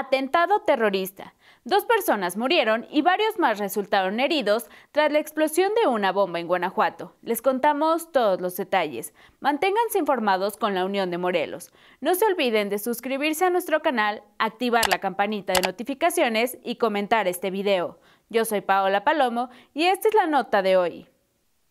atentado terrorista. Dos personas murieron y varios más resultaron heridos tras la explosión de una bomba en Guanajuato. Les contamos todos los detalles. Manténganse informados con la Unión de Morelos. No se olviden de suscribirse a nuestro canal, activar la campanita de notificaciones y comentar este video. Yo soy Paola Palomo y esta es la nota de hoy.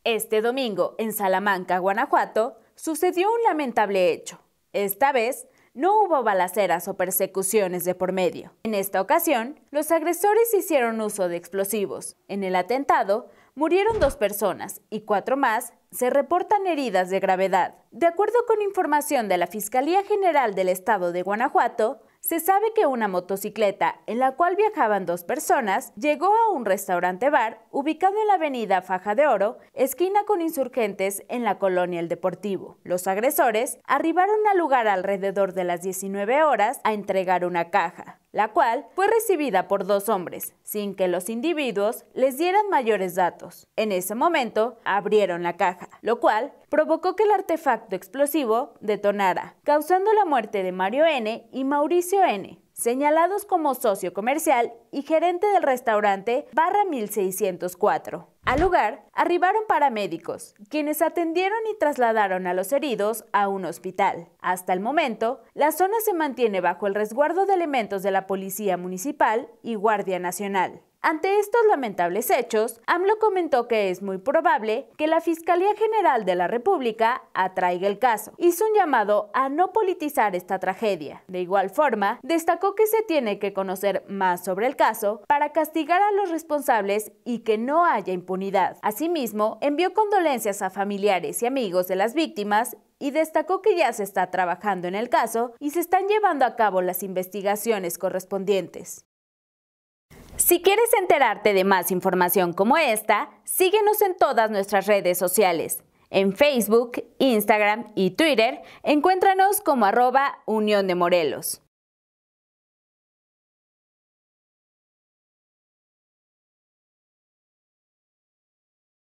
Este domingo, en Salamanca, Guanajuato, sucedió un lamentable hecho. Esta vez, no hubo balaceras o persecuciones de por medio. En esta ocasión, los agresores hicieron uso de explosivos. En el atentado, murieron dos personas y cuatro más se reportan heridas de gravedad. De acuerdo con información de la Fiscalía General del Estado de Guanajuato, se sabe que una motocicleta, en la cual viajaban dos personas, llegó a un restaurante bar ubicado en la avenida Faja de Oro, esquina con insurgentes en la colonia El Deportivo. Los agresores arribaron al lugar alrededor de las 19 horas a entregar una caja la cual fue recibida por dos hombres, sin que los individuos les dieran mayores datos. En ese momento, abrieron la caja, lo cual provocó que el artefacto explosivo detonara, causando la muerte de Mario N. y Mauricio N., señalados como socio comercial y gerente del restaurante Barra 1604. Al lugar arribaron paramédicos, quienes atendieron y trasladaron a los heridos a un hospital. Hasta el momento, la zona se mantiene bajo el resguardo de elementos de la Policía Municipal y Guardia Nacional. Ante estos lamentables hechos, AMLO comentó que es muy probable que la Fiscalía General de la República atraiga el caso. Hizo un llamado a no politizar esta tragedia. De igual forma, destacó que se tiene que conocer más sobre el caso para castigar a los responsables y que no haya impunidad. Asimismo, envió condolencias a familiares y amigos de las víctimas y destacó que ya se está trabajando en el caso y se están llevando a cabo las investigaciones correspondientes. Si quieres enterarte de más información como esta, síguenos en todas nuestras redes sociales. En Facebook, Instagram y Twitter, encuéntranos como arroba Unión de Morelos.